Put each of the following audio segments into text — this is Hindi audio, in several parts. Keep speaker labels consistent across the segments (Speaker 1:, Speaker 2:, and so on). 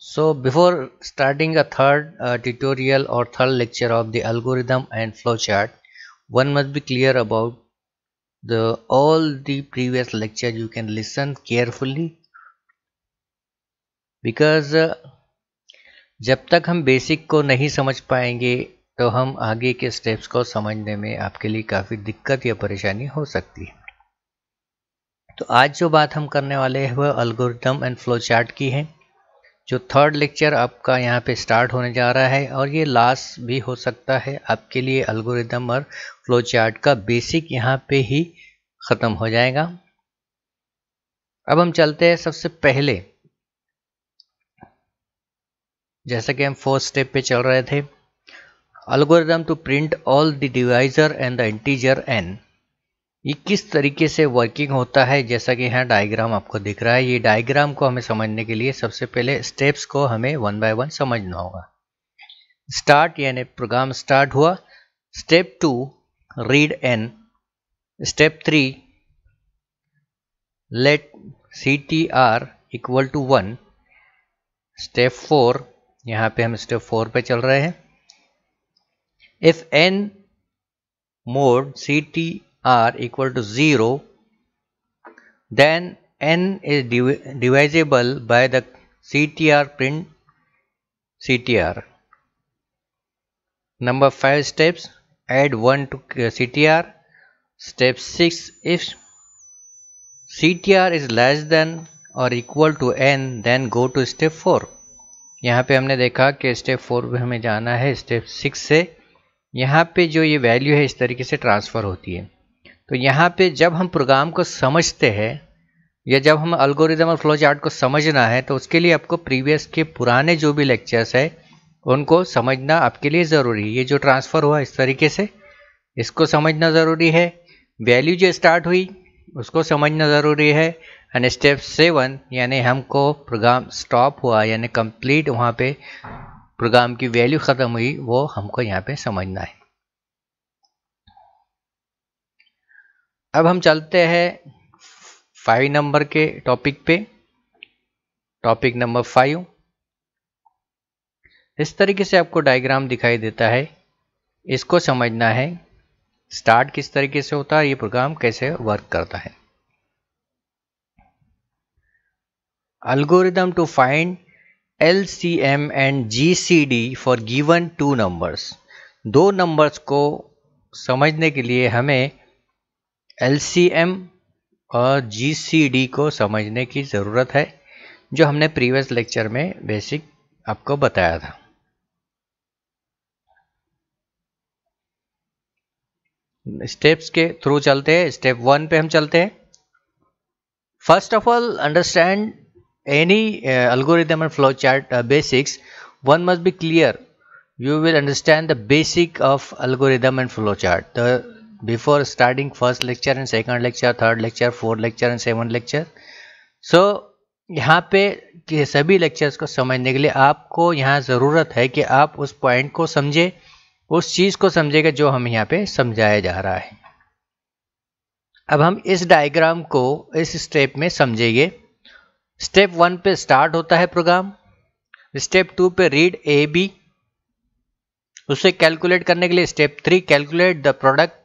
Speaker 1: So before starting a third uh, tutorial or third lecture of the algorithm and flowchart, one must be clear about the all the previous lecture you can listen carefully because uh, जब तक हम बेसिक को नहीं समझ पाएंगे तो हम आगे के स्टेप्स को समझने में आपके लिए काफ़ी दिक्कत या परेशानी हो सकती है तो आज जो बात हम करने वाले हैं वह अल्गोरिथम एंड फ्लो चार्ट की है जो थर्ड लेक्चर आपका यहाँ पे स्टार्ट होने जा रहा है और ये लास्ट भी हो सकता है आपके लिए अल्गोरिदम और फ्लो चार्ट का बेसिक यहाँ पे ही ख़त्म हो जाएगा अब हम चलते हैं सबसे पहले जैसा कि हम फोर्थ स्टेप पे चल रहे थे algorithm to print all the divisor and the integer n ये किस तरीके से वर्किंग होता है जैसा कि यहाँ डायग्राम आपको दिख रहा है ये डायग्राम को हमें समझने के लिए सबसे पहले स्टेप्स को हमें वन बाय वन समझना होगा स्टार्ट यानी प्रोग्राम स्टार्ट हुआ step two read n step three let c t r equal to one step four यहाँ पे हम स्टेप फोर पे चल रहे हैं if N mod c t are equal to 0 then n is div divisible by the ctr print ctr number 5 steps add 1 to ctr step 6 if ctr is less than or equal to n then go to step 4 यहाँ पे हमने देखा कि स्टेप फोर पे हमें जाना है स्टेप सिक्स से यहाँ पे जो ये वैल्यू है इस तरीके से ट्रांसफ़र होती है तो यहाँ पे जब हम प्रोग्राम को समझते हैं या जब हम अल्गोरिदम और फ्लो चार्ट को समझना है तो उसके लिए आपको प्रीवियस के पुराने जो भी लेक्चर्स है उनको समझना आपके लिए ज़रूरी है ये जो ट्रांसफ़र हुआ इस तरीके से इसको समझना ज़रूरी है वैल्यू जो स्टार्ट हुई उसको समझना ज़रूरी है एंड स्टेप सेवन यानी हमको प्रोग्राम स्टॉप हुआ यानी कंप्लीट वहाँ पे प्रोग्राम की वैल्यू ख़त्म हुई वो हमको यहाँ पे समझना है अब हम चलते हैं फाइव नंबर के टॉपिक पे टॉपिक नंबर फाइव इस तरीके से आपको डायग्राम दिखाई देता है इसको समझना है स्टार्ट किस तरीके से होता है ये प्रोग्राम कैसे वर्क करता है to find L C M and G C D for given two numbers दो नंबर्स को समझने के लिए हमें एलसीएम और जीसीडी को समझने की ज़रूरत है जो हमने प्रीवियस लेक्चर में बेसिक आपको बताया था स्टेप्स के थ्रू चलते हैं स्टेप वन पे हम चलते हैं first of all understand any algorithm and flow chart basics one must be clear you will understand the basic of algorithm and flow chart before starting first lecture and second lecture third lecture fourth lecture and seventh lecture so यहाँ पे के सभी लेक्चर्स को समझने के लिए आपको यहाँ ज़रूरत है कि आप उस पॉइंट को समझे उस चीज़ को समझेगा जो हम यहाँ पे समझाया जा रहा है अब हम इस डायग्राम को इस स्टेप में समझेंगे स्टेप वन पे स्टार्ट होता है प्रोग्राम स्टेप टू पे रीड ए बी उसे कैलकुलेट करने के लिए step three calculate the product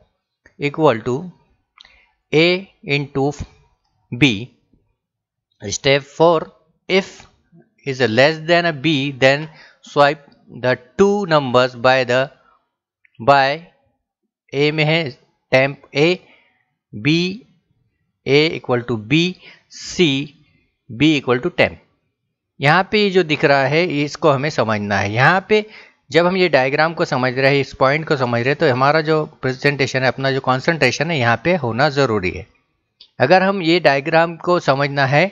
Speaker 1: equal to A into B. Step 4 if is less than a B then swipe the two numbers by the by A में है temp A B A equal to B C B equal to temp यहाँ पे जो दिख रहा है इसको हमें समझना है यहाँ पे जब हम ये डायग्राम को समझ रहे हैं इस पॉइंट को समझ रहे हैं तो हमारा जो प्रेजेंटेशन है अपना जो कॉन्सेंट्रेशन है यहाँ पे होना ज़रूरी है अगर हम ये डायग्राम को समझना है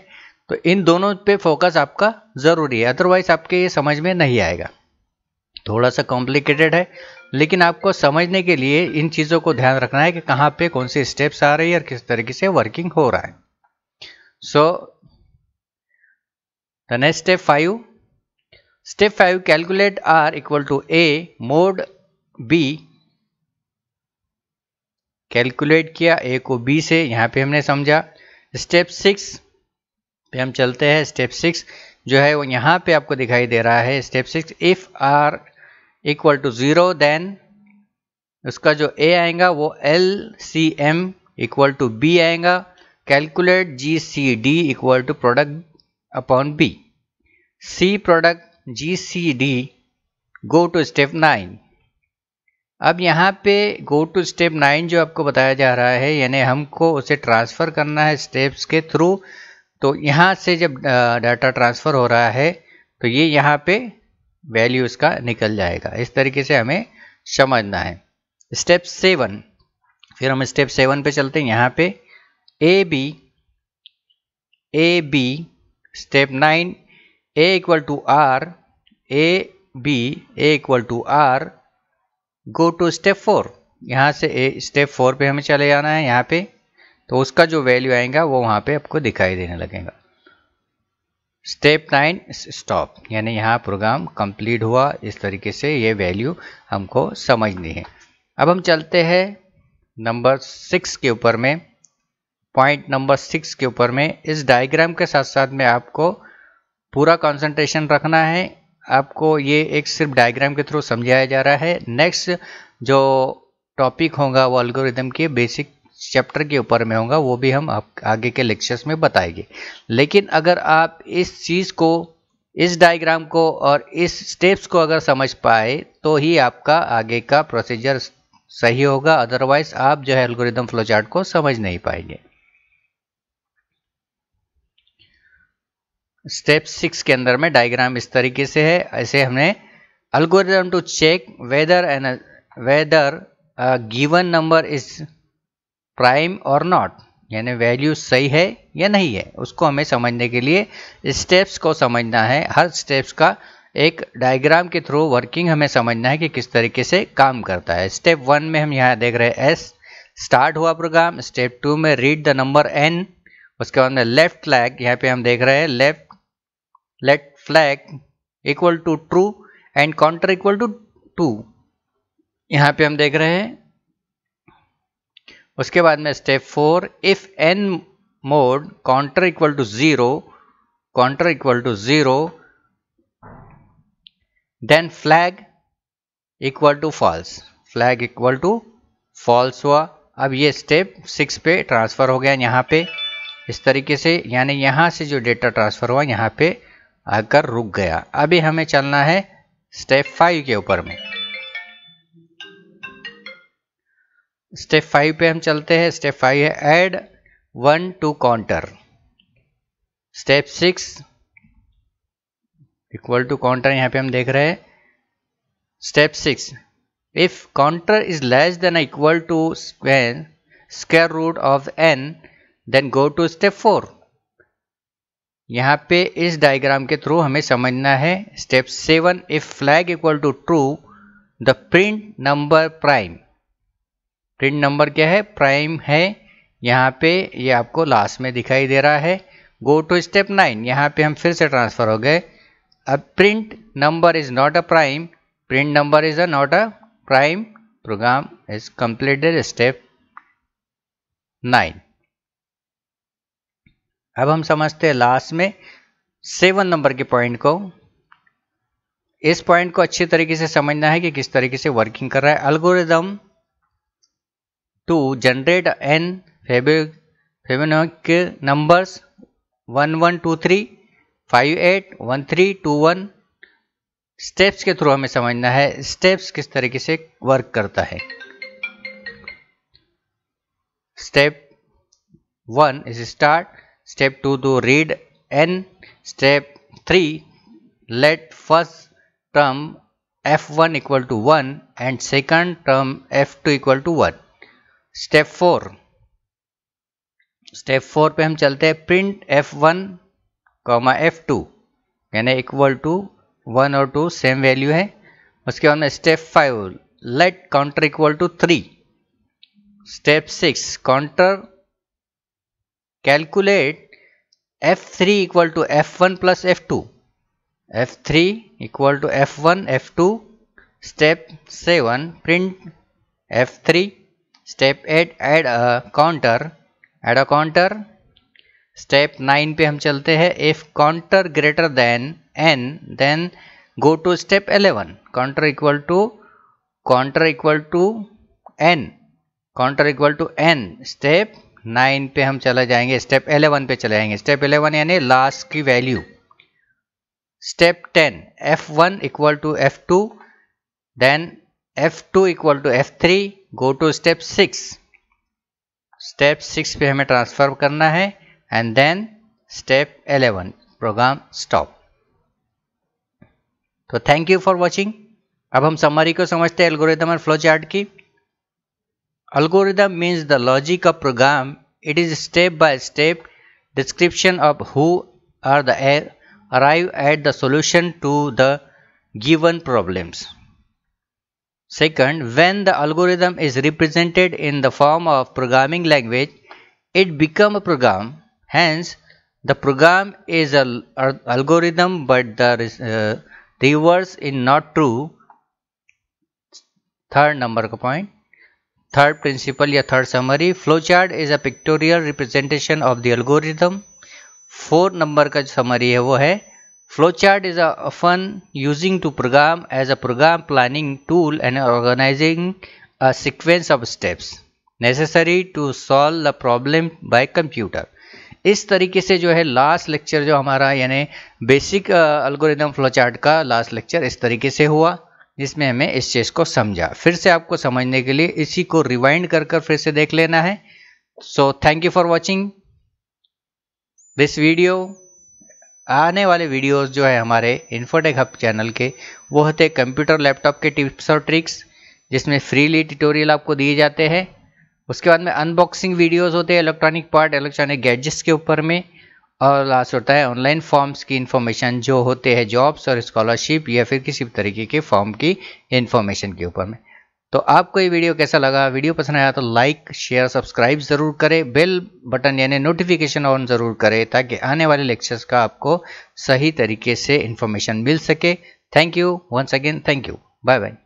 Speaker 1: तो इन दोनों पे फोकस आपका ज़रूरी है अदरवाइज आपके ये समझ में नहीं आएगा थोड़ा सा कॉम्प्लिकेटेड है लेकिन आपको समझने के लिए इन चीज़ों को ध्यान रखना है कि कहाँ पे कौन से स्टेप्स आ रही है और किस तरीके से वर्किंग हो रहा है so the next step five Step 5 calculate R equal to A mod B calculate किया ए को बी से यहाँ पे हमने समझा स्टेप सिक्स पे हम चलते हैं स्टेप सिक्स जो है वो यहाँ पे आपको दिखाई दे रहा है step six if R equal to zero then उसका जो ए आएगा वो L C M equal to B आएगा calculate G C D equal to product upon B C product GCD, go to step 9. अब यहाँ पे go to step 9 जो आपको बताया जा रहा है यानी हमको उसे ट्रांसफ़र करना है स्टेप्स के थ्रू तो यहाँ से जब डाटा ट्रांसफ़र हो रहा है तो ये यहाँ पे वैल्यू उसका निकल जाएगा इस तरीके से हमें समझना है स्टेप सेवन फिर हम स्टेप सेवन पे चलते हैं यहाँ पे A B A B step nine a equal to r a b a equal to r go to step four यहाँ से ए स्टेप फोर पे हमें चले जाना है यहाँ पे तो उसका जो वैल्यू आएगा वो वहाँ पे आपको दिखाई देने लगेगा स्टेप नाइन स्टॉप यानी यहाँ प्रोग्राम कंप्लीट हुआ इस तरीके से ये वैल्यू हमको समझनी है अब हम चलते हैं नंबर सिक्स के ऊपर में पॉइंट नंबर सिक्स के ऊपर में इस डायग्राम के साथ साथ में आपको पूरा कंसंट्रेशन रखना है आपको ये एक सिर्फ डायग्राम के थ्रू समझाया जा रहा है नेक्स्ट जो टॉपिक होगा वो अल्गोरिदम के बेसिक चैप्टर के ऊपर में होगा वो भी हम आप आगे के लेक्चर्स में बताएंगे लेकिन अगर आप इस चीज़ को इस डायग्राम को और इस स्टेप्स को अगर समझ पाए तो ही आपका आगे का प्रोसीजर सही होगा अदरवाइज आप जो है एल्गोरिदम फ्लोचार्ट को समझ नहीं पाएंगे स्टेप सिक्स के अंदर में डायग्राम इस तरीके से है ऐसे हमने algorithm to check whether N whether given number is prime और नॉट यानी वैल्यू सही है या नहीं है उसको हमें समझने के लिए स्टेप्स को समझना है हर स्टेप्स का एक डायग्राम के थ्रू वर्किंग हमें समझना है कि किस तरीके से काम करता है स्टेप वन में हम यहाँ देख रहे हैं एस स्टार्ट हुआ प्रोग्राम स्टेप टू में रीड द नंबर एन उसके बाद में लेफ्ट लैग यहाँ पे हम देख रहे हैं left let flag equal to true and counter equal to two यहां पे हम देख रहे हैं उसके बाद में step four if N mod counter equal to zero counter equal to zero then flag equal to false flag equal to false हुआ अब ये स्टेप सिक्स पे ट्रांसफर हो गया यहां पे इस तरीके से यानी यहां से जो डेटा ट्रांसफर हुआ यहां पे आकर रुक गया अभी हमें चलना है स्टेप फाइव के ऊपर में स्टेप फाइव पे हम चलते हैं स्टेप फाइव है add one to counter step six equal to counter यहां पे हम देख रहे हैं step six if counter is less than equal to square root of N then go to step four यहाँ पे इस डायग्राम के थ्रू हमें समझना है step seven if flag equal to true the print number prime print number क्या है प्राइम है यहाँ पे ये यह आपको लास्ट में दिखाई दे रहा है गो टू स्टेप नाइन यहाँ पे हम फिर से ट्रांसफ़र हो गए अब print number is not a prime print number is a not a prime program is completed step nine अब हम समझते हैं लास्ट में सेवन नंबर के पॉइंट को इस पॉइंट को अच्छी तरीके से समझना है कि किस तरीके से वर्किंग कर रहा है algorithm to generate N Fibonacci numbers one one two three five eight one three two one steps के थ्रू हमें समझना है स्टेप्स किस तरीके से वर्क करता है step one is start step 2 do read n step 3 let first term f1 equal to 1 and second term f2 equal to 1 step 4 step four पे हम चलते हैं print F one comma F two यानी इक्वल टू वन और टू सेम वैल्यू है उसके बाद में step five let counter equal to three step six counter calculate F three equal to F one plus F two F three equal to F one F two step seven print F three step eight add a counter add a counter step nine पे हम चलते हैं if counter greater than N then go to step eleven counter equal to counter equal to N counter equal to N step nine पे हम चला जाएंगे स्टेप एलेवन पे चले जाएंगे स्टेप एलेवन यानी लास्ट की value step ten F one equal to F two then F two equal to F three go to step six step six पे हमें ट्रांसफर करना है and then step eleven program stop तो थैंक यू फॉर वॉचिंग अब हम समरी को समझते हैं एल्गोरिदम और फ्लो चार्ट की Algorithm means the logic of program. It is step by step description of who are the arrive at the solution to the given problems. Second, when the algorithm is represented in the form of programming language, it become a program. Hence, the program is an algorithm but the uh, reverse is not true. Third number point. Third principle या third summary flowchart is a pictorial representation of the algorithm. Four number का summary है वो है flowchart is often using to program as a program planning tool and organizing a sequence of steps necessary to solve the problem by computer. इस तरीके से जो है लास्ट लेक्चर जो हमारा यानी बेसिक अल्गोरिदम फ्लोचार्ट का लास्ट लेक्चर इस तरीके से हुआ जिसमें हमें इस चीज़ को समझा फिर से आपको समझने के लिए इसी को रिवाइंड कर कर फिर से देख लेना है so thank you for watching this video आने वाले वीडियोस जो है हमारे इन्फोटेक हब चैनल के वो होते कंप्यूटर लैपटॉप के टिप्स और ट्रिक्स जिसमें फ्रीली ट्यूटोरियल आपको दिए जाते हैं उसके बाद में अनबॉक्सिंग वीडियोस होते हैं इलेक्ट्रॉनिक पार्ट इलेक्ट्रॉनिक गैजेट्स के ऊपर में और लास्ट होता है ऑनलाइन फॉर्म्स की इन्फॉर्मेशन जो होते हैं जॉब्स और स्कॉलरशिप या फिर किसी भी तरीके के फॉर्म की इन्फॉर्मेशन के ऊपर में तो आपको ये वीडियो कैसा लगा वीडियो पसंद आया तो लाइक शेयर सब्सक्राइब ज़रूर करें बेल बटन यानी नोटिफिकेशन ऑन ज़रूर करें ताकि आने वाले लेक्चर्स का आपको सही तरीके से इन्फॉर्मेशन मिल सके thank you once again thank you bye bye